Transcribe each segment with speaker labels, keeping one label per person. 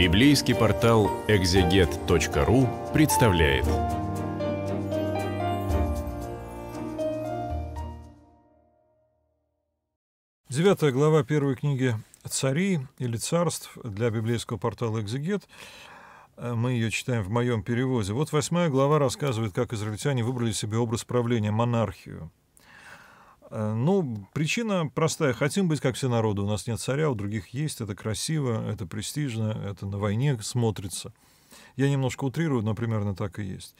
Speaker 1: Библейский портал экзегет.ру представляет. Девятая глава первой книги «Цари» или «Царств» для библейского портала «Экзегет». Э, мы ее читаем в моем переводе. Вот восьмая глава рассказывает, как израильтяне выбрали себе образ правления, монархию – Э, ну, причина простая. Хотим быть как все народы. У нас нет царя, у других есть. Это красиво, это престижно, это на войне смотрится. Я немножко утрирую, но примерно так и есть.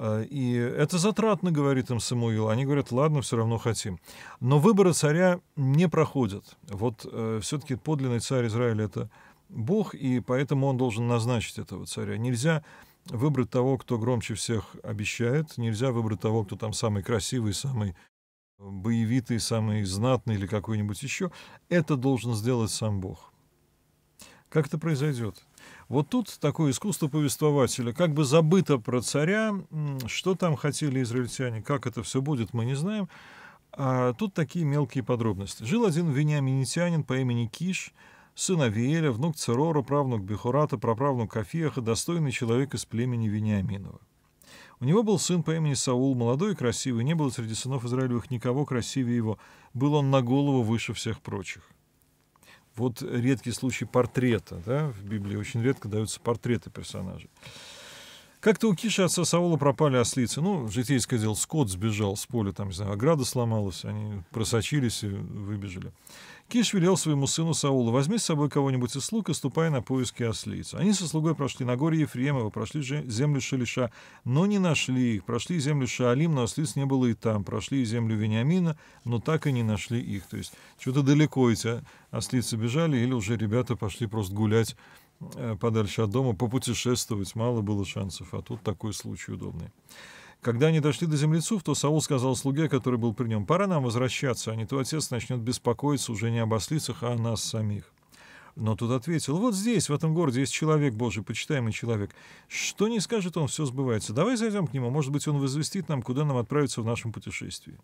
Speaker 1: Э, и это затратно, говорит им Самуил. Они говорят, ладно, все равно хотим. Но выборы царя не проходят. Вот э, все-таки подлинный царь Израиля — это Бог, и поэтому он должен назначить этого царя. Нельзя выбрать того, кто громче всех обещает, нельзя выбрать того, кто там самый красивый, самый боевитый, самый знатный или какой-нибудь еще, это должен сделать сам Бог. Как это произойдет? Вот тут такое искусство повествователя. Как бы забыто про царя, что там хотели израильтяне, как это все будет, мы не знаем. А тут такие мелкие подробности. Жил один вениаминитянин по имени Киш, сын Авиэля, внук Церора, правнук Бехурата, проправнук Кафиаха, достойный человек из племени Вениаминова. У него был сын по имени Саул, молодой и красивый, не было среди сынов Израилевых никого красивее его, был он на голову выше всех прочих. Вот редкий случай портрета, да, в Библии очень редко даются портреты персонажей. Как-то у Киши отца Саула пропали ослицы. Ну, житейское дело, скот сбежал с поля, там, не знаю, ограда сломалась, они просочились и выбежали. Киш велел своему сыну Саулу, возьми с собой кого-нибудь из слуг и ступай на поиски ослиц. Они со слугой прошли на горе Ефремова, прошли землю Шелиша, но не нашли их. Прошли землю Шаалим, но ослиц не было и там. Прошли землю Вениамина, но так и не нашли их. То есть что-то далеко эти ослицы бежали или уже ребята пошли просто гулять Э, подальше от дома, попутешествовать, мало было шансов, а тут такой случай удобный. Когда они дошли до землецов, то Саул сказал слуге, который был при нем, «Пора нам возвращаться, а не то отец начнет беспокоиться уже не об ослицах, а о нас самих». Но тут ответил, «Вот здесь, в этом городе, есть человек Божий, почитаемый человек. Что не скажет он, все сбывается. Давай зайдем к нему, может быть, он возвестит нам, куда нам отправиться в нашем путешествии».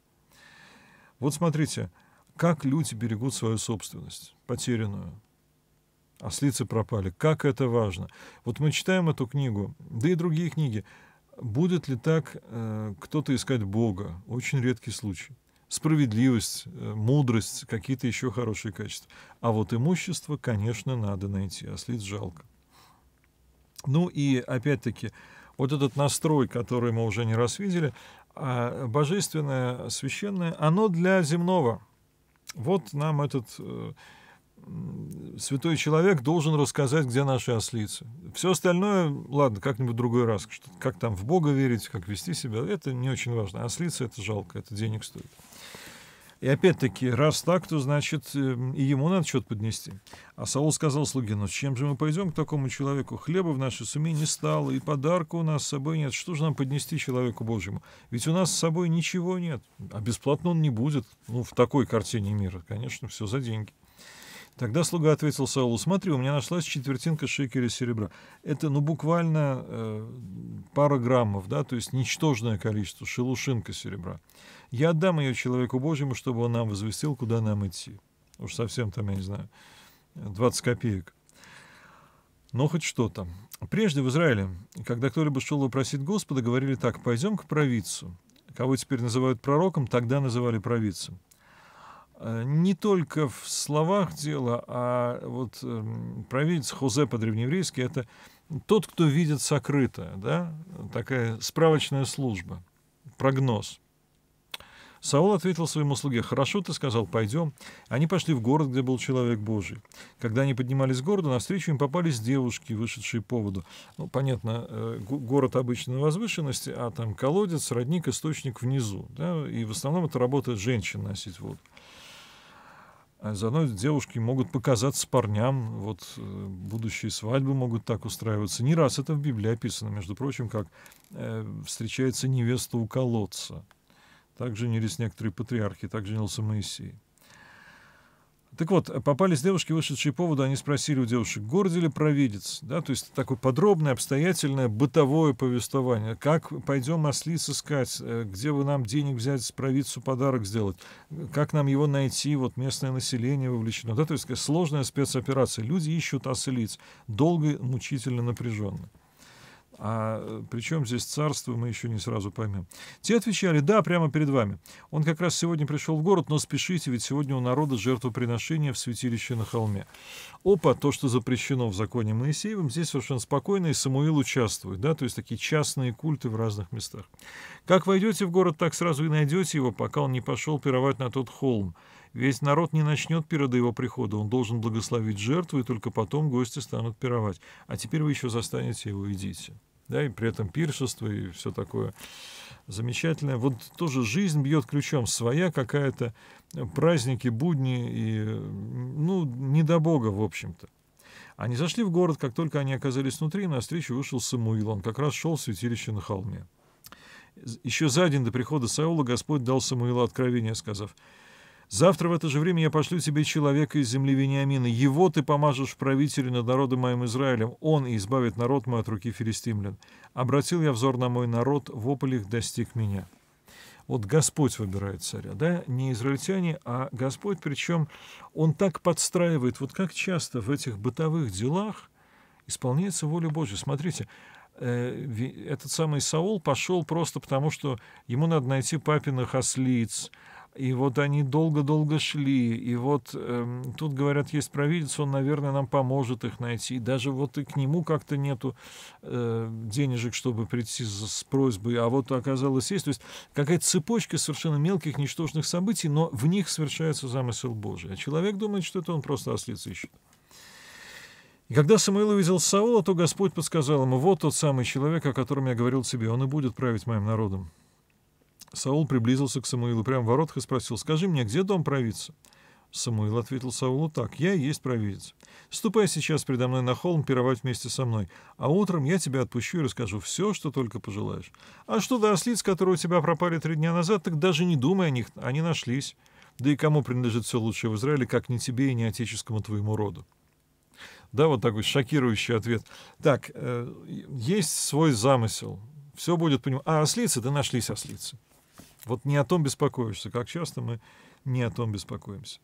Speaker 1: Вот смотрите, как люди берегут свою собственность, потерянную, Ослицы а пропали. Как это важно. Вот мы читаем эту книгу, да и другие книги. Будет ли так э, кто-то искать Бога? Очень редкий случай. Справедливость, э, мудрость, какие-то еще хорошие качества. А вот имущество, конечно, надо найти. Ослиц а жалко. Ну и опять-таки, вот этот настрой, который мы уже не раз видели, э, божественное, священное, оно для земного. Вот нам этот... Э, святой человек должен рассказать, где наши ослицы. Все остальное, ладно, как-нибудь другой раз. Что, как там в Бога верить, как вести себя, это не очень важно. Ослица — это жалко, это денег стоит. И опять-таки, раз так, то, значит, эм, и ему надо что-то поднести. А Саул сказал слуге, ну, чем же мы пойдем к такому человеку? Хлеба в нашей суме не стало, и подарка у нас с собой нет. Что же нам поднести человеку Божьему? Ведь у нас с собой ничего нет, а бесплатно он не будет. Ну, в такой картине мира, конечно, все за деньги. — Тогда слуга ответил Саулу, смотри, у меня нашлась четвертинка шекеля серебра. Это, ну, буквально э, пара граммов, да, то есть ничтожное количество, шелушинка серебра. Я отдам ее человеку Божьему, чтобы он нам возвестил, куда нам идти. Уж совсем там, я не знаю, 20 копеек. Но ну, хоть что-то. Прежде в Израиле, когда кто-либо шел вопросить Господа, говорили так, пойдем к провидцу. Кого теперь называют пророком, тогда называли провидцем. Э, не только в словах дело, а вот эм, провидец Хозе по-древнееврейски — это тот, кто видит сокрытое, да, такая справочная служба, прогноз. Саул ответил своему слуге, «Хорошо, ты сказал, пойдем». Они пошли в город, где был человек Божий. Когда они поднимались к городу, навстречу им попались девушки, вышедшие по воду. Ну, понятно, э, город обычно на возвышенности, а там колодец, родник, источник внизу. Да? И в основном это работает женщин носить воду. А заодно девушки могут показаться парням, вот э, будущие свадьбы могут так устраиваться. Не раз это в Библии описано, между прочим, как э, встречается невеста у колодца. Так же нелись некоторые патриархи, так женился Моисей. Так вот, э, попались девушки, вышедшие поводу, они спросили у девушек, гордили провидец, да, то есть такое подробное, обстоятельное бытовое повествование, как пойдем ослиц искать, э, где вы нам денег взять, провидцу подарок сделать, как нам его найти, вот местное население вовлечено, да, то есть сложная спецоперация, люди ищут ослиц, долго, мучительно, напряженно. А э, причем здесь царство, мы еще не сразу поймем. Те отвечали, да, прямо перед вами. Он как раз сегодня пришел в город, но спешите, ведь сегодня у народа жертвоприношение в святилище на холме. Опа, то, что запрещено в законе Моисеевым, здесь совершенно спокойно, и Самуил участвует, да, то есть такие частные культы в разных местах. Как войдете в город, так сразу и найдете его, пока он не пошел пировать на тот холм. Весь народ не начнет пира до его прихода, он должен благословить жертву, и только потом гости станут пировать. А теперь вы еще застанете его, идите да, и при этом пиршество и все такое замечательное. Вот тоже жизнь бьет ключом, своя какая-то, э, праздники, будни, и, ну, не до бога, в общем-то. Они зашли в город, как только они оказались внутри, на встречу вышел Самуил, он как раз шел в святилище на холме. Еще за день до прихода Саула Господь дал Самуилу откровение, сказав, Завтра в это же время я пошлю тебе человека из земли Вениамина. Его ты помажешь в правителе над народом моим Израилем. Он и избавит народ мой от руки филистимлян. Обратил я взор на мой народ, вопль их достиг меня». Вот Господь выбирает царя, да, не израильтяне, а Господь, причем он так подстраивает, вот как часто в этих бытовых делах исполняется воля Божья. Смотрите, э, этот самый Саул пошел просто потому, что ему надо найти папиных ослиц, и вот они долго-долго шли. И вот э, тут говорят, есть провидец, он, наверное, нам поможет их найти. И даже вот и к нему как-то нету э, денежек, чтобы прийти с, с просьбой. А вот оказалось есть. То есть какая-то цепочка совершенно мелких, ничтожных событий, но в них совершается замысел Божий. А человек думает, что это он просто ослица ищет. И когда Самуил увидел Саула, то Господь подсказал ему, вот тот самый человек, о котором я говорил тебе, он и будет править моим народом. Саул приблизился к Самуилу прямо в воротах и спросил, «Скажи мне, где дом провидца?» Самуил ответил Саулу так, «Я и есть провидец. Ступай сейчас передо мной на холм пировать вместе со мной, а утром я тебя отпущу и расскажу все, что только пожелаешь. А что до ослиц, которые у тебя пропали три дня назад, так даже не думай о них, они нашлись. Да и кому принадлежит все лучшее в Израиле, как не тебе и не отеческому твоему роду?» Да, вот такой шокирующий ответ. Так, э, есть свой замысел. Все будет понимать. А, ослицы? Да нашлись ослицы. Вот не о том беспокоишься, как часто мы не о том беспокоимся.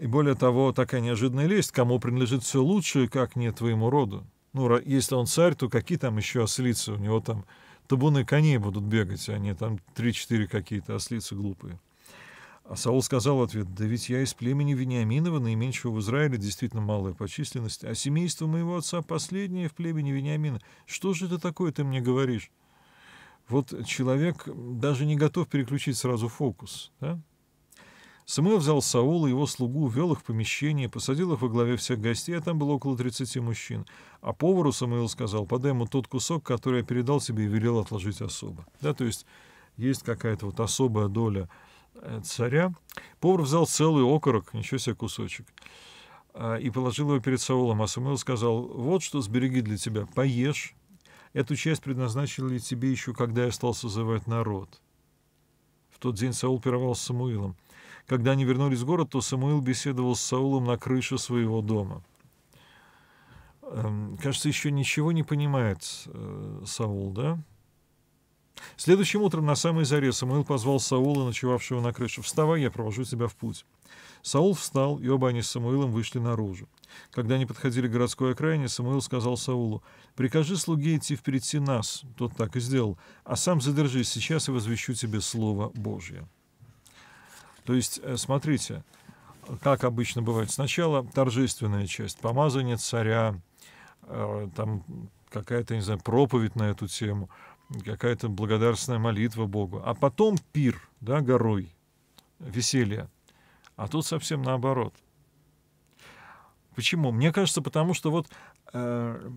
Speaker 1: И более того, такая неожиданная лесть, кому принадлежит все лучшее, как не твоему роду. Ну, если он царь, то какие там еще ослицы? У него там табуны коней будут бегать, а не там 3-4 какие-то ослицы глупые. А Саул сказал в ответ, «Да ведь я из племени Вениаминова, наименьшего в Израиле, действительно малая по численности, а семейство моего отца последнее в племени Вениамина. Что же это такое ты мне говоришь?» вот человек даже не готов переключить сразу фокус. Да? Самуил взял Саула, его слугу, вел их в помещение, посадил их во главе всех гостей, а там было около 30 мужчин. А повару Самуил сказал, подай ему тот кусок, который я передал себе и велел отложить особо. Да, то есть есть какая-то вот особая доля э, царя. Повар взял целый окорок, ничего себе кусочек, э, и положил его перед Саулом. А Самуил сказал, вот что сбереги для тебя, поешь, Эту часть предназначили тебе еще, когда я стал созывать народ. В тот день Саул пировал с Самуилом. Когда они вернулись в город, то Самуил беседовал с Саулом на крыше своего дома. Эм, кажется, еще ничего не понимает э, Саул, да? Следующим утром на самой заре Самуил позвал Саула, ночевавшего на крыше. «Вставай, я провожу тебя в путь». Саул встал, и оба они с Самуилом вышли наружу. Когда они подходили к городской окраине, Самуил сказал Саулу, «Прикажи слуге идти впереди нас». Тот так и сделал. «А сам задержись, сейчас и возвещу тебе слово Божье». То есть, э, смотрите, как обычно бывает, сначала торжественная часть, помазание царя, э, там какая-то, не знаю, проповедь на эту тему – какая-то благодарственная молитва Богу. А потом пир, да, горой, веселье. А тут совсем наоборот. Почему? Мне кажется, потому что вот э,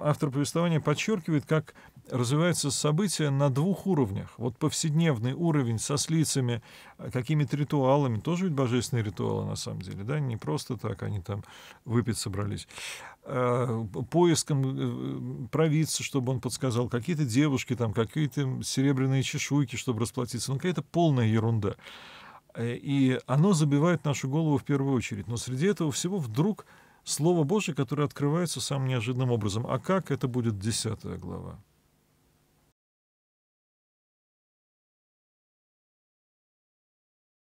Speaker 1: автор повествования подчеркивает, как развиваются события на двух уровнях. Вот повседневный уровень со слицами, а какими-то ритуалами, тоже ведь божественные ритуалы на самом деле, да, не просто так они там выпить собрались. А, поиском э, э, провидца, чтобы он подсказал, какие-то девушки там, какие-то серебряные чешуйки, чтобы расплатиться. Ну, какая-то полная ерунда. Э, и оно забивает нашу голову в первую очередь. Но среди этого всего вдруг Слово Божье, которое открывается самым неожиданным образом. А как это будет десятая глава?